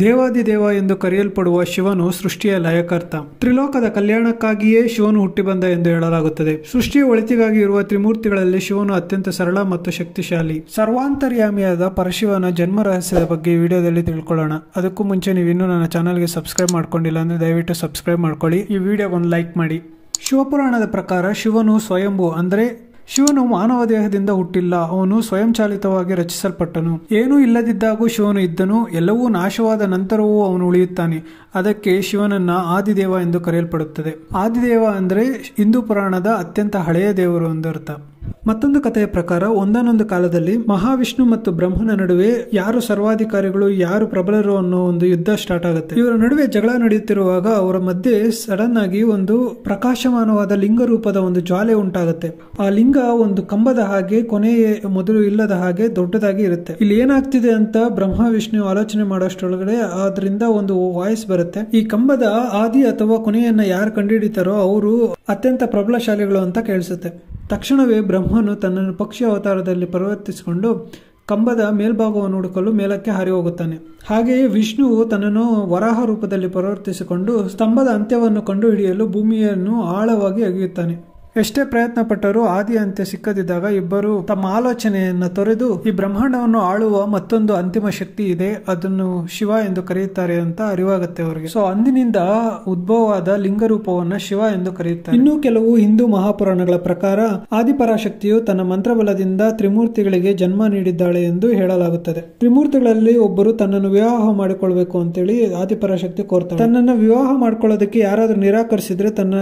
ದೇವಾದಿ ದೇವ ಎಂದು ಕರೆಯಲ್ಪಡುವ ಶಿವನು ಸೃಷ್ಟಿಯ ಲಯಕರ್ತ ತ್ರಿಲೋಕದ ಕಲ್ಯಾಣಕ್ಕಾಗಿಯೇ ಶಿವನು ಹುಟ್ಟಿಬಂದ ಎಂದು ಹೇಳಲಾಗುತ್ತದೆ ಸೃಷ್ಟಿಯ ಒಳಿತಿಗಾಗಿ ಇರುವ ತ್ರಿಮೂರ್ತಿಗಳಲ್ಲಿ ಶಿವನು ಅತ್ಯಂತ ಸರಳ ಮತ್ತು ಶಕ್ತಿಶಾಲಿ ಸರ್ವಾಂತರ್ಯಾಮಿಯಾದ ಪರಶಿವನ ಜನ್ಮ ರಹಸ್ಯದ ಬಗ್ಗೆ ವಿಡಿಯೋದಲ್ಲಿ ತಿಳ್ಕೊಳ್ಳೋಣ ಅದಕ್ಕೂ ಮುಂಚೆ ನೀವಿನ್ನೂ ನನ್ನ ಚಾನಲ್ಗೆ ಸಬ್ಸ್ಕ್ರೈಬ್ ಮಾಡ್ಕೊಂಡಿಲ್ಲ ಅಂದರೆ ದಯವಿಟ್ಟು ಸಬ್ಸ್ಕ್ರೈಬ್ ಮಾಡ್ಕೊಳ್ಳಿ ಈ ವಿಡಿಯೋ ಒಂದು ಲೈಕ್ ಮಾಡಿ ಶಿವಪುರಾಣದ ಪ್ರಕಾರ ಶಿವನು ಸ್ವಯಂಭು ಅಂದರೆ ಶಿವನು ಮಾನವ ದೇಹದಿಂದ ಹುಟ್ಟಿಲ್ಲ ಅವನು ಸ್ವಯಂಚಾಲಿತವಾಗಿ ರಚಿಸಲ್ಪಟ್ಟನು ಏನೂ ಇಲ್ಲದಿದ್ದಾಗೂ ಶಿವನು ಇದ್ದನು ಎಲ್ಲವೂ ನಾಶವಾದ ನಂತರವೂ ಅವನು ಉಳಿಯುತ್ತಾನೆ ಅದಕ್ಕೆ ಶಿವನನ್ನ ಆದಿದೇವ ಎಂದು ಕರೆಯಲ್ಪಡುತ್ತದೆ ಆದಿದೇವ ಅಂದರೆ ಹಿಂದೂ ಪುರಾಣದ ಅತ್ಯಂತ ಹಳೆಯ ದೇವರು ಎಂದರ್ಥ ಮತ್ತೊಂದು ಕಥೆಯ ಪ್ರಕಾರ ಒಂದಾನೊಂದು ಕಾಲದಲ್ಲಿ ಮಹಾವಿಷ್ಣು ಮತ್ತು ಬ್ರಹ್ಮನ ನಡುವೆ ಯಾರು ಸರ್ವಾಧಿಕಾರಿಗಳು ಯಾರು ಪ್ರಬಲರು ಅನ್ನೋ ಒಂದು ಯುದ್ಧ ಸ್ಟಾರ್ಟ್ ಆಗುತ್ತೆ ಇವರ ನಡುವೆ ಜಗಳ ನಡೆಯುತ್ತಿರುವಾಗ ಅವರ ಮಧ್ಯೆ ಸಡನ್ ಆಗಿ ಒಂದು ಪ್ರಕಾಶಮಾನವಾದ ಲಿಂಗ ರೂಪದ ಒಂದು ಜ್ವಾಲೆ ಉಂಟಾಗುತ್ತೆ ಆ ಲಿಂಗ ಒಂದು ಕಂಬದ ಹಾಗೆ ಕೊನೆಯ ಮೊದಲು ಇಲ್ಲದ ಹಾಗೆ ದೊಡ್ಡದಾಗಿ ಇರುತ್ತೆ ಇಲ್ಲಿ ಏನಾಗ್ತಿದೆ ಅಂತ ಬ್ರಹ್ಮ ವಿಷ್ಣು ಆಲೋಚನೆ ಮಾಡೋಷ್ಟೊಳಗಡೆ ಅದರಿಂದ ಒಂದು ವಾಯ್ಸ್ ಬರುತ್ತೆ ಈ ಕಂಬದ ಆದಿ ಅಥವಾ ಕೊನೆಯನ್ನ ಯಾರು ಕಂಡುಹಿಡಿತಾರೋ ಅವರು ಅತ್ಯಂತ ಪ್ರಬಲ ಪ್ರಬಲಶಾಲಿಗಳು ಅಂತ ಕೇಳಿಸುತ್ತೆ ತಕ್ಷಣವೇ ಬ್ರಹ್ಮನು ತನ್ನನ್ನು ಪಕ್ಷಿ ಅವತಾರದಲ್ಲಿ ಪರಿವರ್ತಿಸಿಕೊಂಡು ಕಂಬದ ಮೇಲ್ಭಾಗವನ್ನು ಹುಡುಕಲು ಮೇಲಕ್ಕೆ ಹಾರಿ ಹೋಗುತ್ತಾನೆ ಹಾಗೆಯೇ ವಿಷ್ಣುವು ತನ್ನನ್ನು ವರಾಹ ರೂಪದಲ್ಲಿ ಪರಿವರ್ತಿಸಿಕೊಂಡು ಸ್ತಂಭದ ಅಂತ್ಯವನ್ನು ಕಂಡುಹಿಡಿಯಲು ಭೂಮಿಯನ್ನು ಆಳವಾಗಿ ಅಗೆಯುತ್ತಾನೆ ಎಷ್ಟೇ ಪ್ರಯತ್ನ ಪಟ್ಟರೂ ಆದಿ ಅಂತ್ಯ ಸಿಕ್ಕದಿದ್ದಾಗ ಇಬ್ಬರು ತಮ್ಮ ಆಲೋಚನೆಯನ್ನ ತೊರೆದು ಈ ಬ್ರಹ್ಮಾಂಡವನ್ನು ಆಳುವ ಮತ್ತೊಂದು ಅಂತಿಮ ಶಕ್ತಿ ಇದೆ ಅದನ್ನು ಶಿವ ಎಂದು ಕರೆಯುತ್ತಾರೆ ಅಂತ ಅರಿವಾಗುತ್ತೆ ಅವರಿಗೆ ಸೊ ಅಂದಿನಿಂದ ಉದ್ಭವವಾದ ಲಿಂಗರೂಪವನ್ನು ಶಿವ ಎಂದು ಕರೆಯುತ್ತಾರೆ ಇನ್ನೂ ಕೆಲವು ಹಿಂದೂ ಮಹಾಪುರಾಣಗಳ ಪ್ರಕಾರ ಆದಿಪರಾಶಕ್ತಿಯು ತನ್ನ ಮಂತ್ರಬಲದಿಂದ ತ್ರಿಮೂರ್ತಿಗಳಿಗೆ ಜನ್ಮ ನೀಡಿದ್ದಾಳೆ ಎಂದು ಹೇಳಲಾಗುತ್ತದೆ ತ್ರಿಮೂರ್ತಿಗಳಲ್ಲಿ ಒಬ್ಬರು ತನ್ನನ್ನು ವಿವಾಹ ಮಾಡಿಕೊಳ್ಬೇಕು ಅಂತೇಳಿ ಆದಿಪರಾಶಕ್ತಿ ಕೋರ್ತಾರೆ ತನ್ನನ್ನು ವಿವಾಹ ಮಾಡಿಕೊಳ್ಳೋದಕ್ಕೆ ಯಾರಾದ್ರೂ ನಿರಾಕರಿಸಿದ್ರೆ ತನ್ನ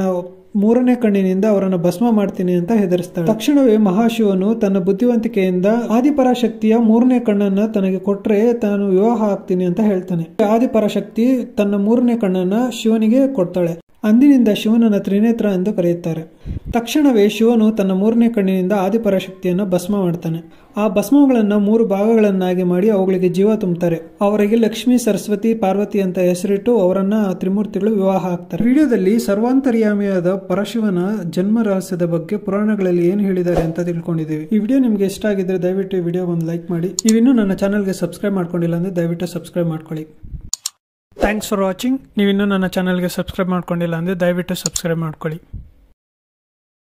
ಮೂರನೇ ಕಣ್ಣಿನಿಂದ ಅವರನ್ನು ಭಸ್ಮ ಮಾಡ್ತೀನಿ ಅಂತ ಹೆದರಿಸ್ತಾಳೆ ತಕ್ಷಣವೇ ಮಹಾಶಿವನು ತನ್ನ ಬುದ್ಧಿವಂತಿಕೆಯಿಂದ ಆದಿಪರಾಶಕ್ತಿಯ ಮೂರನೇ ಕಣ್ಣನ್ನ ತನಗೆ ಕೊಟ್ರೆ ತಾನು ವಿವಾಹ ಆಗ್ತೀನಿ ಅಂತ ಹೇಳ್ತಾನೆ ಆದಿಪರಾಶಕ್ತಿ ತನ್ನ ಮೂರನೇ ಕಣ್ಣನ್ನ ಶಿವನಿಗೆ ಕೊಡ್ತಾಳೆ ಅಂದಿನಿಂದ ಶಿವನನ್ನು ತ್ರಿನೇತ್ರ ಎಂದು ಕರೆಯುತ್ತಾರೆ ತಕ್ಷಣವೇ ಶಿವನು ತನ್ನ ಮೂರನೇ ಕಣ್ಣಿನಿಂದ ಆದಿಪರಶಕ್ತಿಯನ್ನು ಭಸ್ಮ ಮಾಡ್ತಾನೆ ಆ ಭಸ್ಮಗಳನ್ನು ಮೂರು ಭಾಗಗಳನ್ನಾಗಿ ಮಾಡಿ ಅವುಗಳಿಗೆ ಜೀವ ತುಂಬುತ್ತಾರೆ ಅವರಿಗೆ ಲಕ್ಷ್ಮಿ ಸರಸ್ವತಿ ಪಾರ್ವತಿ ಅಂತ ಹೆಸರಿಟ್ಟು ಅವರನ್ನ ತ್ರಿಮೂರ್ತಿಗಳು ವಿವಾಹ ಆಗ್ತಾರೆ ವಿಡಿಯೋದಲ್ಲಿ ಸರ್ವಾಂತರ್ಯಾಮಿಯಾದ ಪರಶಿವನ ಜನ್ಮ ರಹಸ್ಯದ ಬಗ್ಗೆ ಪುರಾಣಗಳಲ್ಲಿ ಏನು ಹೇಳಿದ್ದಾರೆ ಅಂತ ತಿಳ್ಕೊಂಡಿದ್ದೀವಿ ಈ ವಿಡಿಯೋ ನಿಮ್ಗೆ ಇಷ್ಟ ಆಗಿದ್ರೆ ದಯವಿಟ್ಟು ವಿಡಿಯೋ ಒಂದು ಲೈಕ್ ಮಾಡಿ ನೀವಿನ್ನೂ ನನ್ನ ಚಾನಲ್ಗೆ ಸಬ್ಸ್ಕ್ರೈಬ್ ಮಾಡ್ಕೊಂಡಿಲ್ಲ ಅಂದ್ರೆ ದಯವಿಟ್ಟು ಸಬ್ಸ್ಕ್ರೈಬ್ ಮಾಡ್ಕೊಳ್ಳಿ ಥ್ಯಾಂಕ್ಸ್ ಫಾರ್ ವಾಚಿಂಗ್ ನೀವು ಇನ್ನೂ ನನ್ನ ಚಾನಲ್ಗೆ ಸಬ್ಸ್ಕ್ರೈಬ್ ಮಾಡ್ಕೊಂಡಿಲ್ಲ ಅಂದರೆ ದಯವಿಟ್ಟು ಸಬ್ಸ್ಕ್ರೈಬ್ ಮಾಡ್ಕೊಳ್ಳಿ